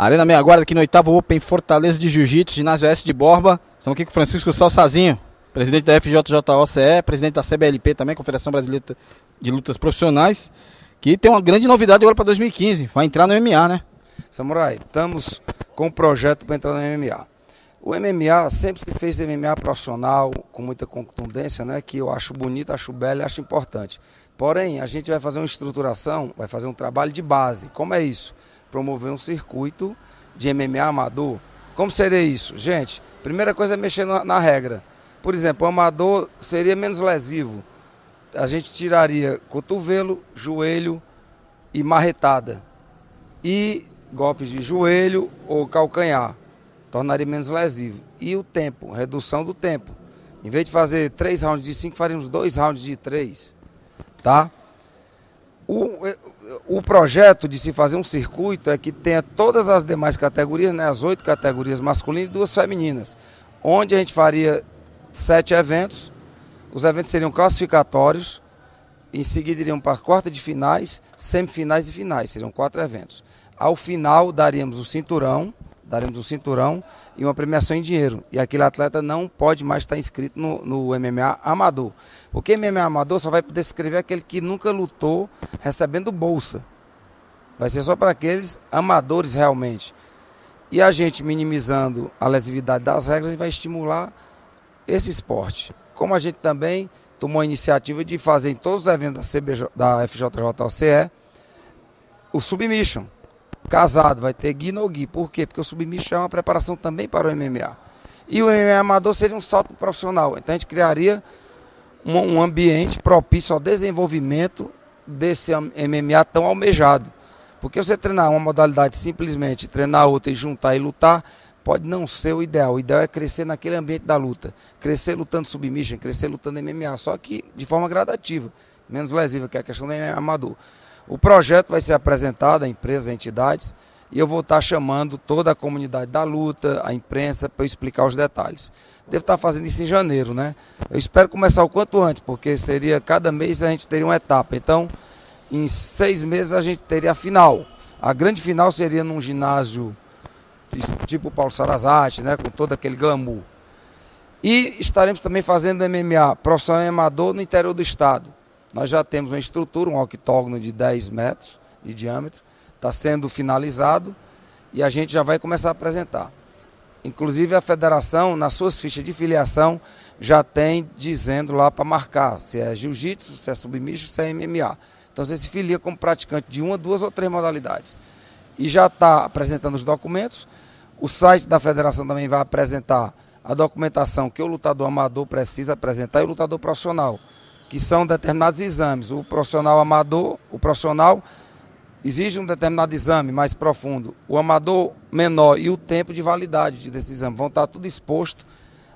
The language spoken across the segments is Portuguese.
Arena Meia Guarda aqui no oitavo Open Fortaleza de Jiu-Jitsu, ginásio S de Borba. Estamos aqui com Francisco Salsazinho, presidente da FJJOCE, presidente da CBLP também, Confederação Brasileira de Lutas Profissionais, que tem uma grande novidade agora para 2015, vai entrar no MMA, né? Samurai, estamos com um projeto para entrar no MMA. O MMA sempre se fez MMA profissional, com muita contundência, né? Que eu acho bonito, acho belo e acho importante. Porém, a gente vai fazer uma estruturação, vai fazer um trabalho de base. Como é isso? promover um circuito de MMA amador. Como seria isso? Gente, primeira coisa é mexer na, na regra. Por exemplo, o amador seria menos lesivo. A gente tiraria cotovelo, joelho e marretada. E golpes de joelho ou calcanhar. Tornaria menos lesivo. E o tempo, redução do tempo. Em vez de fazer três rounds de cinco, faríamos dois rounds de três. Tá? O, o projeto de se fazer um circuito é que tenha todas as demais categorias, né, as oito categorias masculinas e duas femininas, onde a gente faria sete eventos. Os eventos seriam classificatórios, em seguida iriam para a quarta de finais, semifinais e finais, seriam quatro eventos. Ao final daríamos o cinturão, daremos um cinturão e uma premiação em dinheiro. E aquele atleta não pode mais estar inscrito no, no MMA amador. Porque MMA amador só vai poder escrever aquele que nunca lutou recebendo bolsa. Vai ser só para aqueles amadores realmente. E a gente minimizando a lesividade das regras, vai estimular esse esporte. Como a gente também tomou a iniciativa de fazer em todos os eventos da, CBJ, da FJJ oce o submission casado, vai ter Gui no Gui. Por quê? Porque o submisso é uma preparação também para o MMA. E o MMA amador seria um salto profissional. Então a gente criaria um, um ambiente propício ao desenvolvimento desse MMA tão almejado. Porque você treinar uma modalidade simplesmente, treinar outra e juntar e lutar, pode não ser o ideal. O ideal é crescer naquele ambiente da luta. Crescer lutando submission, crescer lutando MMA, só que de forma gradativa, menos lesiva, que é a questão do MMA amador. O projeto vai ser apresentado à empresa, às entidades, e eu vou estar chamando toda a comunidade da luta, a imprensa, para eu explicar os detalhes. Devo estar fazendo isso em janeiro, né? Eu espero começar o quanto antes, porque seria cada mês a gente teria uma etapa. Então, em seis meses a gente teria a final. A grande final seria num ginásio tipo Paulo Sarazate, né? Com todo aquele glamour. E estaremos também fazendo MMA profissional e amador no interior do estado. Nós já temos uma estrutura, um octógono de 10 metros de diâmetro, está sendo finalizado e a gente já vai começar a apresentar. Inclusive a federação, nas suas fichas de filiação, já tem dizendo lá para marcar se é jiu-jitsu, se é submisso, se é MMA. Então você se filia como praticante de uma, duas ou três modalidades. E já está apresentando os documentos. O site da federação também vai apresentar a documentação que o lutador amador precisa apresentar e o lutador profissional que são determinados exames. O profissional amador, o profissional exige um determinado exame mais profundo. O amador menor e o tempo de validade desse exame vão estar tudo exposto.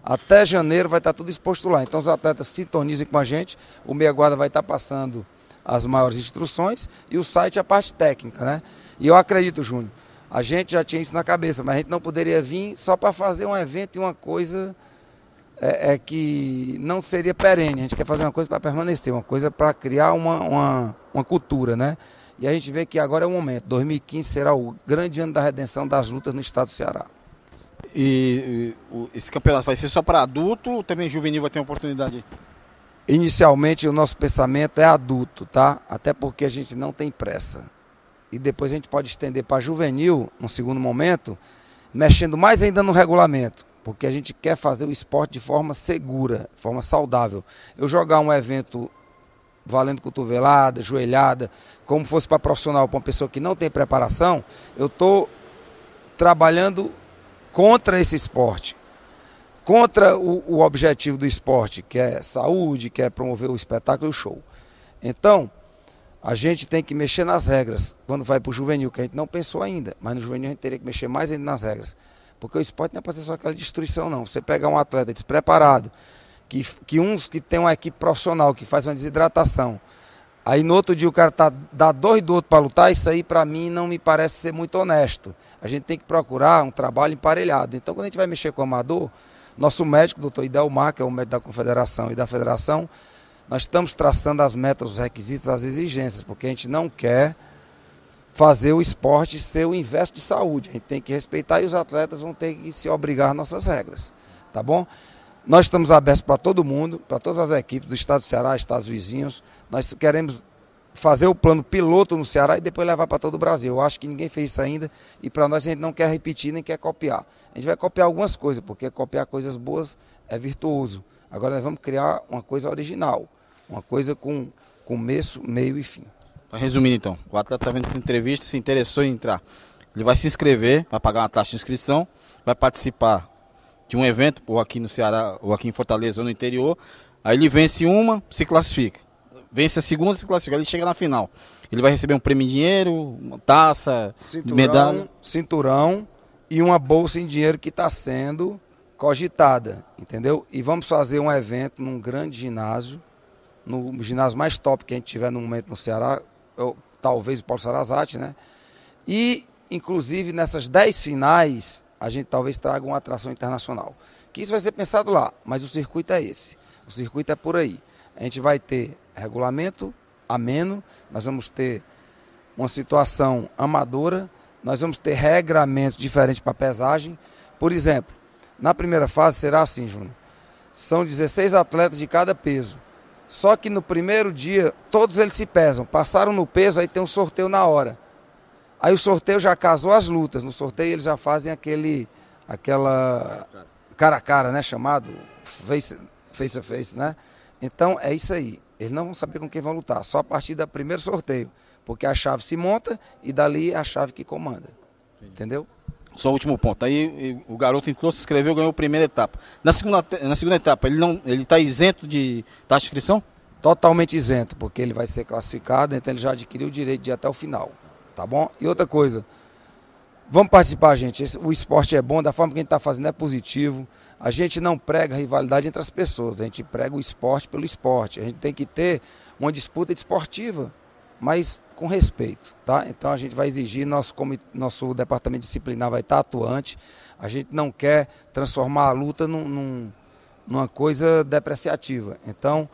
Até janeiro vai estar tudo exposto lá. Então os atletas sintonizem com a gente. O meia guarda vai estar passando as maiores instruções e o site é a parte técnica, né? E eu acredito, Júnior, a gente já tinha isso na cabeça, mas a gente não poderia vir só para fazer um evento e uma coisa é, é, que não seria perene. A gente quer fazer uma coisa para permanecer, uma coisa para criar uma, uma, uma, cultura, né? E a gente vê que agora é o momento. 2015 será o grande ano da redenção das lutas no estado do Ceará. E, e esse campeonato vai ser só para adulto ou também juvenil vai ter uma oportunidade? Inicialmente o nosso pensamento é adulto, tá? Até porque a gente não tem pressa. E depois a gente pode estender para juvenil, num segundo momento, mexendo mais ainda no regulamento porque a gente quer fazer o esporte de forma segura, de forma saudável. Eu jogar um evento valendo cotovelada, joelhada, como fosse para profissional, para uma pessoa que não tem preparação, eu estou trabalhando contra esse esporte, contra o, o, objetivo do esporte, que é saúde, que é promover o espetáculo e o show. Então, a gente tem que mexer nas regras quando vai para o juvenil, que a gente não pensou ainda, mas no juvenil a gente teria que mexer mais ainda nas regras. Porque o esporte não é para ser só aquela destruição, não. Você pegar um atleta despreparado, que, que uns que tem uma equipe profissional que faz uma desidratação, aí no outro dia o cara tá, dá dor do outro para lutar, isso aí para mim não me parece ser muito honesto. A gente tem que procurar um trabalho emparelhado. Então quando a gente vai mexer com o amador, nosso médico, doutor Idelmar, que é o médico da confederação e da federação, nós estamos traçando as metas, os requisitos, as exigências, porque a gente não quer fazer o esporte ser o inverso de saúde. A gente tem que respeitar e os atletas vão ter que se obrigar às nossas regras, tá bom? Nós estamos abertos para todo mundo, para todas as equipes do estado do Ceará, estados vizinhos. Nós queremos fazer o plano piloto no Ceará e depois levar para todo o Brasil. Eu acho que ninguém fez isso ainda e para nós a gente não quer repetir nem quer copiar. A gente vai copiar algumas coisas, porque copiar coisas boas é virtuoso. Agora nós vamos criar uma coisa original, uma coisa com começo, meio e fim. Então, resumindo então, o atleta está vendo essa entrevista, se interessou em entrar. Ele vai se inscrever, vai pagar uma taxa de inscrição, vai participar de um evento, ou aqui no Ceará, ou aqui em Fortaleza, ou no interior. Aí ele vence uma, se classifica. Vence a segunda, se classifica. Ele chega na final. Ele vai receber um prêmio em dinheiro, uma taça, cinturão, medalha. Cinturão e uma bolsa em dinheiro que está sendo cogitada, entendeu? E vamos fazer um evento num grande ginásio, no ginásio mais top que a gente tiver no momento no Ceará, ou, talvez o Paulo Sarazate, né? E, inclusive, nessas 10 finais, a gente talvez traga uma atração internacional. Que isso vai ser pensado lá, mas o circuito é esse. O circuito é por aí. A gente vai ter regulamento ameno, nós vamos ter uma situação amadora, nós vamos ter regramentos diferentes para pesagem. Por exemplo, na primeira fase será assim, Júnior. São 16 atletas de cada peso. Só que no primeiro dia, todos eles se pesam. Passaram no peso, aí tem um sorteio na hora. Aí o sorteio já casou as lutas. No sorteio eles já fazem aquele. aquela. cara a cara, né? Chamado face, face a face, né? Então é isso aí. Eles não vão saber com quem vão lutar, só a partir do primeiro sorteio. Porque a chave se monta e dali é a chave que comanda. Entendeu? Só o último ponto. Aí o garoto entrou, se inscreveu, ganhou a primeira etapa. Na segunda, na segunda etapa, ele não, ele está isento de taxa de inscrição? Totalmente isento, porque ele vai ser classificado, então ele já adquiriu o direito de ir até o final. Tá bom? E outra coisa, vamos participar, gente. Esse, o esporte é bom, da forma que a gente está fazendo é positivo. A gente não prega rivalidade entre as pessoas, a gente prega o esporte pelo esporte. A gente tem que ter uma disputa esportiva mas com respeito, tá? Então a gente vai exigir, nosso, nosso departamento disciplinar vai estar atuante, a gente não quer transformar a luta num, num, numa coisa depreciativa. Então,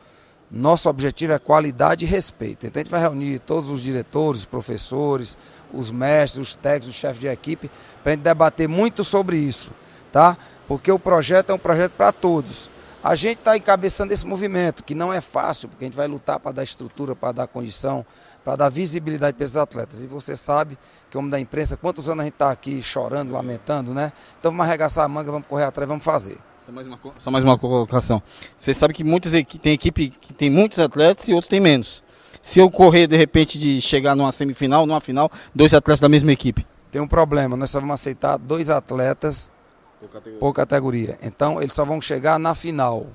nosso objetivo é qualidade e respeito. Então a gente vai reunir todos os diretores, os professores, os mestres, os técnicos, os chefes de equipe, para a gente debater muito sobre isso, tá? Porque o projeto é um projeto para todos. A gente está encabeçando esse movimento, que não é fácil, porque a gente vai lutar para dar estrutura, para dar condição, para dar visibilidade para esses atletas. E você sabe que o homem da imprensa, quantos anos a gente está aqui chorando, lamentando, né? Então vamos arregaçar a manga, vamos correr atrás, vamos fazer. Só mais uma, só mais uma colocação. Você sabe que muitas tem equipe que tem muitos atletas e outros tem menos. Se eu correr de repente de chegar numa semifinal, numa final, dois atletas da mesma equipe. Tem um problema, nós só vamos aceitar dois atletas por categoria. por categoria. Então, eles só vão chegar na final,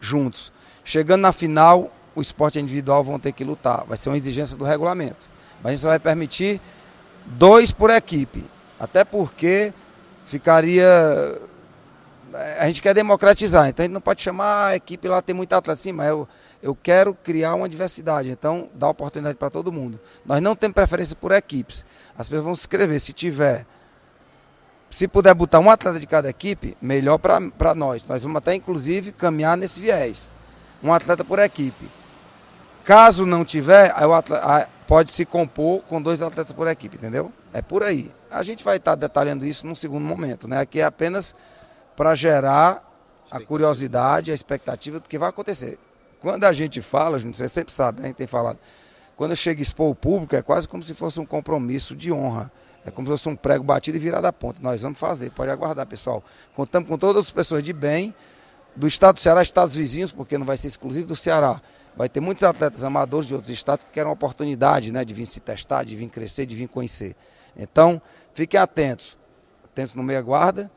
juntos. Chegando na final, o esporte individual vão ter que lutar. Vai ser uma exigência do regulamento. Mas isso vai permitir dois por equipe. Até porque ficaria. A gente quer democratizar, então a gente não pode chamar a equipe lá, tem muita atleta assim, mas eu, eu quero criar uma diversidade, então dá oportunidade para todo mundo. Nós não temos preferência por equipes. As pessoas vão se inscrever, se tiver se puder botar um atleta de cada equipe, melhor para nós. Nós vamos até, inclusive, caminhar nesse viés. Um atleta por equipe. Caso não tiver, atleta, pode se compor com dois atletas por equipe, entendeu? É por aí. A gente vai estar tá detalhando isso num segundo momento, né? Aqui é apenas para gerar a curiosidade, a expectativa do que vai acontecer. Quando a gente fala, você sempre sabe, né? a gente tem falado, quando chega a expor o público, é quase como se fosse um compromisso de honra. É como se fosse um prego batido e virado a ponta. Nós vamos fazer, pode aguardar, pessoal. Contamos com todas as pessoas de bem do estado do Ceará, estados vizinhos, porque não vai ser exclusivo do Ceará. Vai ter muitos atletas amadores de outros estados que querem uma oportunidade né, de vir se testar, de vir crescer, de vir conhecer. Então, fiquem atentos. Atentos no meia guarda,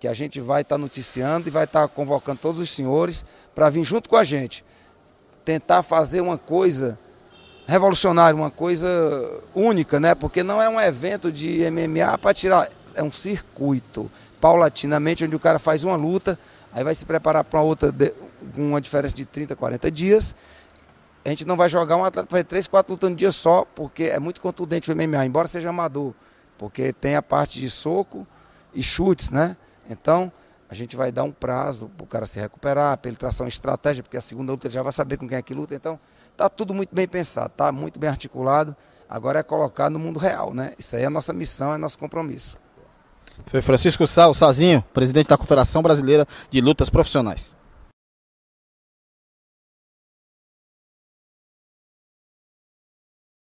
que a gente vai estar tá noticiando e vai estar tá convocando todos os senhores para vir junto com a gente. Tentar fazer uma coisa revolucionário uma coisa única, né? Porque não é um evento de MMA para tirar, é um circuito paulatinamente, onde o cara faz uma luta, aí vai se preparar para outra com uma diferença de 30, 40 dias. A gente não vai jogar um atleta para três, quatro lutando no dia só, porque é muito contundente o MMA, embora seja amador, porque tem a parte de soco e chutes, né? Então, a gente vai dar um prazo para o cara se recuperar, para ele traçar uma estratégia, porque a segunda luta ele já vai saber com quem é que luta. Então, está tudo muito bem pensado, está muito bem articulado. Agora é colocar no mundo real, né? Isso aí é a nossa missão, é nosso compromisso. Foi Francisco Sal, Sazinho, presidente da Confederação Brasileira de Lutas Profissionais.